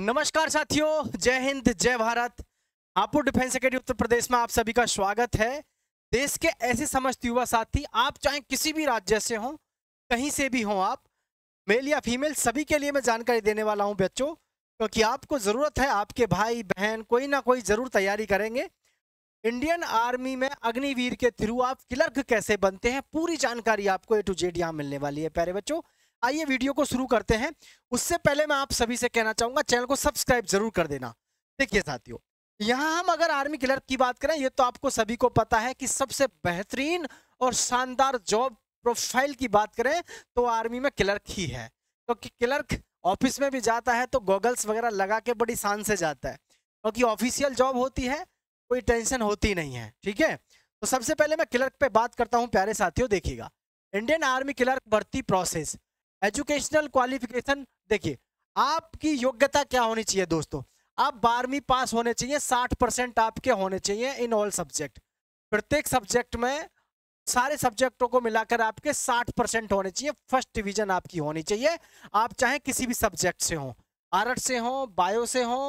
नमस्कार साथियों जय हिंद जय भारत आपू डिफेंस अकेडमी उत्तर प्रदेश में आप सभी का स्वागत है देश के ऐसे समस्त युवा साथी आप चाहे किसी भी राज्य से हों कहीं से भी हों आप मेल या फीमेल सभी के लिए मैं जानकारी देने वाला हूं बच्चों क्योंकि तो आपको ज़रूरत है आपके भाई बहन कोई ना कोई ज़रूर तैयारी करेंगे इंडियन आर्मी में अग्निवीर के थ्रू आप क्लर्क कैसे बनते हैं पूरी जानकारी आपको ए टू जेड यहाँ मिलने वाली है प्यारे बच्चों आइए वीडियो को शुरू करते हैं उससे पहले मैं आप सभी से कहना चाहूंगा चैनल को सब्सक्राइब जरूर कर देना देखिए साथियों यहाँ हम अगर आर्मी क्लर्क की बात करें ये तो आपको सभी को पता है कि सबसे बेहतरीन और शानदार जॉब प्रोफाइल की बात करें तो आर्मी में क्लर्क ही है क्योंकि तो क्लर्क ऑफिस में भी जाता है तो गॉगल्स वगैरह लगा के बड़ी शान से जाता है क्योंकि तो ऑफिशियल जॉब होती है कोई टेंशन होती नहीं है ठीक है तो सबसे पहले मैं क्लर्क पे बात करता हूँ प्यारे साथियों देखिएगा इंडियन आर्मी क्लर्क भर्ती प्रोसेस एजुकेशनल क्वालिफिकेशन देखिए आपकी योग्यता क्या होनी चाहिए दोस्तों आप बारहवीं पास होने चाहिए साठ परसेंट आपके होने चाहिए इन ऑल सब्जेक्ट प्रत्येक सब्जेक्ट में सारे सब्जेक्टों को मिलाकर आपके साठ परसेंट होने चाहिए फर्स्ट डिवीजन आपकी होनी चाहिए आप चाहे किसी भी सब्जेक्ट से हों आर्ट से हों बायो से हों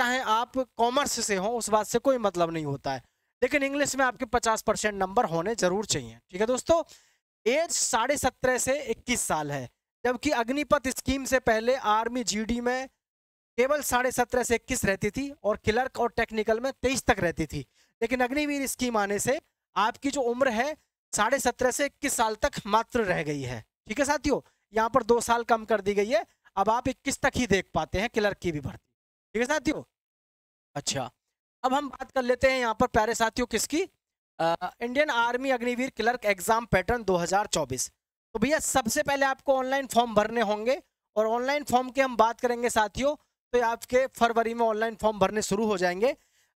चाहे आप कॉमर्स से हों उस बात से कोई मतलब नहीं होता है लेकिन इंग्लिश में आपके पचास परसेंट नंबर होने जरूर चाहिए ठीक है दोस्तों एज साढ़े सत्रह से इक्कीस साल है जबकि अग्निपथ स्कीम से पहले आर्मी जीडी में केवल साढ़े सत्रह से इक्कीस रहती थी और क्लर्क और टेक्निकल में तेईस तक रहती थी लेकिन अग्निवीर स्कीम आने से आपकी जो उम्र है साढ़े सत्रह से इक्कीस साल तक मात्र रह गई है ठीक है साथियों यहाँ पर दो साल कम कर दी गई है अब आप इक्कीस तक ही देख पाते हैं क्लर्क की भी भर्ती ठीक है साथियों अच्छा अब हम बात कर लेते हैं यहाँ पर प्यारे साथियों किसकी आ, Indian army Agniveer clerk exam pattern दो तो भैया सबसे पहले आपको ऑनलाइन फॉर्म भरने होंगे और ऑनलाइन फॉर्म की हम बात करेंगे साथियों तो आपके फरवरी में ऑनलाइन फॉर्म भरने शुरू हो जाएंगे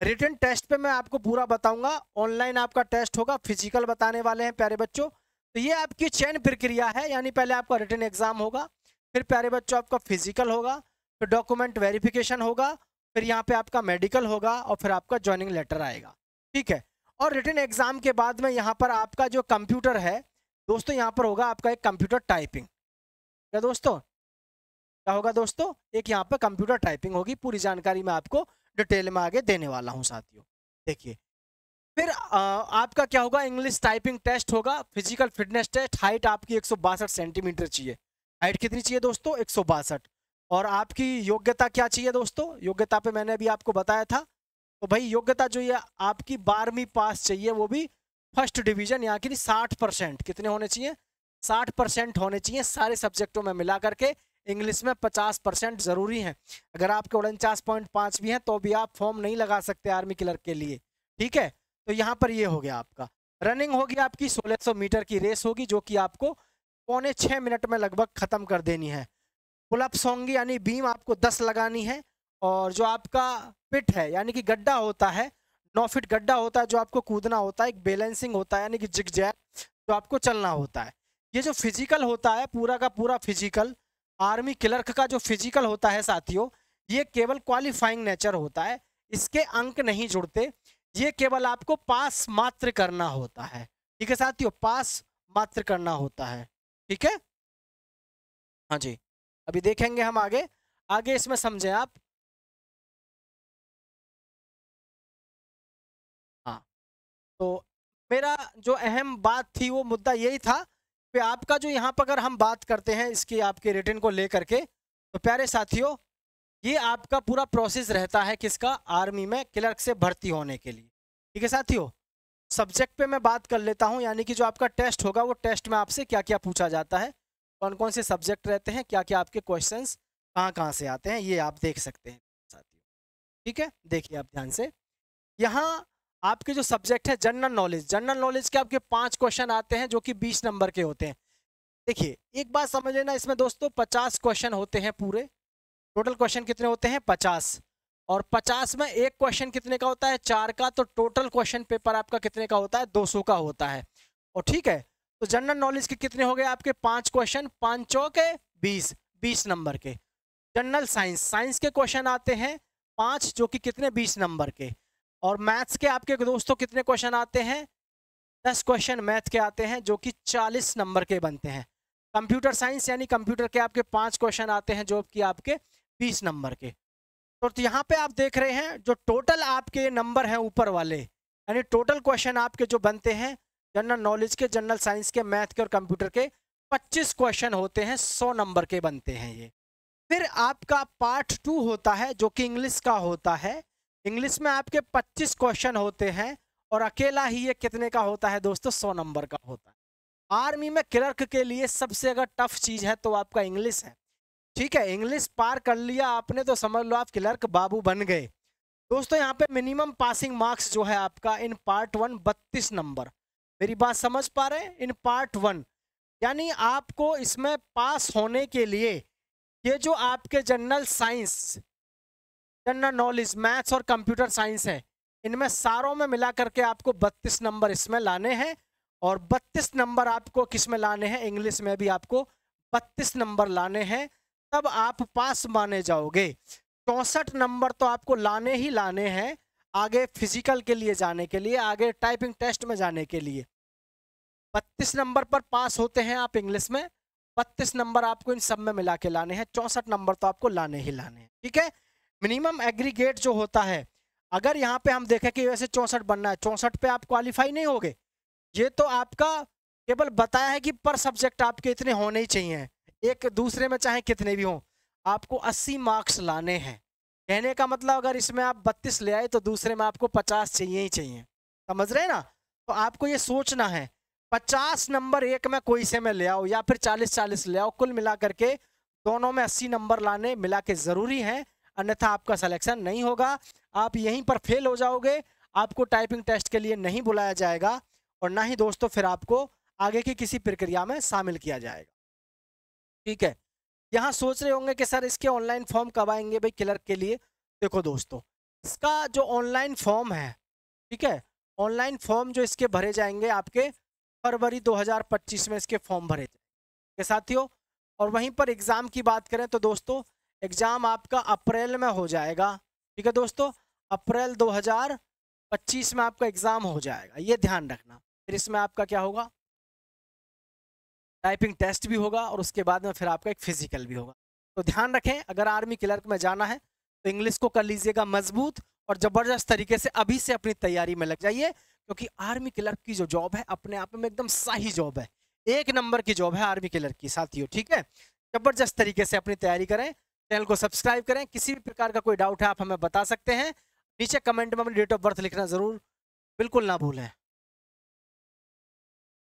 रिटर्न टेस्ट पे मैं आपको पूरा बताऊंगा ऑनलाइन आपका टेस्ट होगा फिजिकल बताने वाले हैं प्यारे बच्चों तो ये आपकी चयन प्रक्रिया है यानी पहले आपका रिटर्न एग्जाम होगा फिर प्यारे बच्चों आपका फिजिकल होगा फिर डॉक्यूमेंट वेरिफिकेशन होगा फिर यहाँ पे आपका मेडिकल होगा और फिर आपका ज्वाइनिंग लेटर आएगा ठीक है और रिटर्न एग्जाम के बाद में यहाँ पर आपका जो कंप्यूटर है दोस्तों यहाँ पर होगा आपका एक कंप्यूटर टाइपिंग क्या दोस्तों क्या होगा दोस्तों एक यहाँ पर कंप्यूटर टाइपिंग होगी पूरी जानकारी मैं आपको डिटेल में आगे देने वाला हूँ साथियों देखिए फिर आ, आपका क्या होगा इंग्लिश टाइपिंग टेस्ट होगा फिजिकल फिटनेस टेस्ट हाइट आपकी एक सेंटीमीटर चाहिए हाइट कितनी चाहिए दोस्तों एक और आपकी योग्यता क्या चाहिए दोस्तों योग्यता पे मैंने अभी आपको बताया था तो भाई योग्यता जो ये आपकी बारहवीं पास चाहिए वो भी फर्स्ट डिवीजन यहाँ की साठ परसेंट कितने होने चाहिए साठ परसेंट होने चाहिए सारे सब्जेक्टों में मिला करके इंग्लिश में पचास परसेंट ज़रूरी है अगर आपके उनचास पॉइंट पाँच भी हैं तो भी आप फॉर्म नहीं लगा सकते आर्मी क्लर्क के लिए ठीक है तो यहाँ पर ये हो गया आपका रनिंग होगी आपकी सोलह सो मीटर की रेस होगी जो कि आपको पौने छः मिनट में लगभग ख़त्म कर देनी है पुलअप्स होंगी यानी बीम आपको दस लगानी है और जो आपका पिट है यानी कि गड्ढा होता है नौ फीट गड्ढा होता है जो आपको कूदना होता है एक बैलेंसिंग होता है यानी कि जिग जैक जो आपको चलना होता है ये जो फिजिकल होता है पूरा का पूरा फिजिकल आर्मी क्लर्क का जो फिजिकल होता है साथियों ये केवल क्वालिफाइंग नेचर होता है इसके अंक नहीं जुड़ते ये केवल आपको पास मात्र करना होता है ठीक है साथियों पास मात्र करना होता है ठीक है हाँ जी अभी देखेंगे हम आगे आगे इसमें समझें आप तो मेरा जो अहम बात थी वो मुद्दा यही था कि आपका जो यहाँ पर अगर हम बात करते हैं इसकी आपके रिटर्न को ले करके तो प्यारे साथियों ये आपका पूरा प्रोसेस रहता है किसका आर्मी में क्लर्क से भर्ती होने के लिए ठीक है साथियों सब्जेक्ट पे मैं बात कर लेता हूँ यानी कि जो आपका टेस्ट होगा वो टेस्ट में आपसे क्या क्या पूछा जाता है कौन कौन से सब्जेक्ट रहते हैं क्या क्या आपके क्वेश्चन कहाँ कहाँ से आते हैं ये आप देख सकते हैं साथियों ठीक है देखिए आप ध्यान से यहाँ आपके जो सब्जेक्ट है जनरल नॉलेज जनरल नॉलेज के आपके पांच क्वेश्चन आते हैं जो कि बीस नंबर के होते हैं देखिए एक बात समझ लेना इसमें दोस्तों पचास क्वेश्चन होते हैं पूरे टोटल क्वेश्चन कितने होते हैं पचास और पचास में एक क्वेश्चन कितने का होता है चार का तो टोटल क्वेश्चन पेपर आपका कितने का होता है दो सौ का होता है और ठीक है तो जनरल नॉलेज के कितने हो गए आपके पांच क्वेश्चन पाँच के बीस बीस नंबर के जनरल साइंस साइंस के क्वेश्चन आते हैं पाँच जो कि कितने बीस नंबर के और मैथ्स के आपके दोस्तों कितने क्वेश्चन आते हैं दस क्वेश्चन मैथ के आते हैं जो कि चालीस नंबर के बनते हैं कंप्यूटर साइंस यानी कंप्यूटर के आपके पाँच क्वेश्चन आते हैं जो कि आपके बीस नंबर के तो यहाँ पे आप देख रहे हैं जो टोटल आपके नंबर हैं ऊपर वाले यानी टोटल क्वेश्चन आपके जो बनते हैं जनरल नॉलेज के जनरल साइंस के मैथ के और कंप्यूटर के पच्चीस क्वेश्चन होते हैं सौ नंबर के बनते हैं ये फिर आपका पार्ट टू होता है जो कि इंग्लिश का होता है इंग्लिश में आपके 25 क्वेश्चन होते हैं और अकेला ही ये कितने का होता है दोस्तों 100 नंबर का होता है आर्मी में क्लर्क के लिए सबसे अगर टफ चीज़ है तो आपका इंग्लिश है ठीक है इंग्लिश पार कर लिया आपने तो समझ लो आप क्लर्क बाबू बन गए दोस्तों यहाँ पे मिनिमम पासिंग मार्क्स जो है आपका इन पार्ट वन बत्तीस नंबर मेरी बात समझ पा रहे हैं इन पार्ट वन यानी आपको इसमें पास होने के लिए ये जो आपके general science general knowledge maths और कंप्यूटर साइंस है इनमें सारों में मिला करके आपको बत्तीस नंबर इसमें लाने हैं और बत्तीस नंबर आपको किस में लाने हैं इंग्लिश में भी आपको बत्तीस नंबर लाने हैं तब आप पास माने जाओगे चौंसठ नंबर तो आपको लाने ही लाने हैं आगे फिजिकल के लिए जाने के लिए आगे टाइपिंग टेस्ट में जाने के लिए बत्तीस नंबर पर पास होते हैं आप इंग्लिश में बत्तीस नंबर आपको इन सब में मिला के लाने हैं चौंसठ नंबर तो आपको लाने ही लाने हैं ठीक है मिनिमम एग्रीगेट जो होता है अगर यहाँ पे हम देखें कि वैसे चौंसठ बनना है चौंसठ पे आप क्वालिफाई नहीं होगे ये तो आपका केवल बताया है कि पर सब्जेक्ट आपके इतने होने ही चाहिए एक दूसरे में चाहे कितने भी हों आपको अस्सी मार्क्स लाने हैं कहने का मतलब अगर इसमें आप बत्तीस ले आए तो दूसरे में आपको पचास चाहिए ही चाहिए समझ रहे हैं ना तो आपको ये सोचना है पचास नंबर एक में कोई से में ले आओ या फिर चालीस चालीस ले आओ कुल मिला करके दोनों में अस्सी नंबर लाने मिला के ज़रूरी हैं अन्यथा आपका सलेक्शन नहीं होगा आप यहीं पर फेल हो जाओगे आपको टाइपिंग टेस्ट के लिए नहीं बुलाया जाएगा और ना ही दोस्तों फिर आपको आगे की किसी प्रक्रिया में शामिल किया जाएगा ठीक है यहाँ सोच रहे होंगे कि सर इसके ऑनलाइन फॉर्म कब आएंगे भाई क्लर्क के लिए देखो दोस्तों इसका जो ऑनलाइन फॉर्म है ठीक है ऑनलाइन फॉर्म जो इसके भरे जाएंगे आपके फरवरी 2025 में इसके फॉर्म भरे जाएंगे साथियों और वहीं पर एग्ज़ाम की बात करें तो दोस्तों एग्ज़ाम आपका अप्रैल में हो जाएगा ठीक है दोस्तों अप्रैल 2025 में आपका एग्ज़ाम हो जाएगा ये ध्यान रखना फिर इसमें आपका क्या होगा टाइपिंग टेस्ट भी होगा और उसके बाद में फिर आपका एक फिजिकल भी होगा तो ध्यान रखें अगर आर्मी क्लर्क में जाना है तो इंग्लिश को कर लीजिएगा मजबूत और ज़बरदस्त तरीके से अभी से अपनी तैयारी में लग जाइए क्योंकि आर्मी क्लर्क की जो जॉब है अपने आप में एकदम सही जॉब है एक नंबर की जॉब है आर्मी क्लर्क की साथियों ठीक है ज़बरदस्त तरीके से अपनी तैयारी करें चैनल को सब्सक्राइब करें किसी भी प्रकार का कोई डाउट है आप हमें बता सकते हैं नीचे कमेंट में अपनी डेट ऑफ बर्थ लिखना ज़रूर बिल्कुल ना भूलें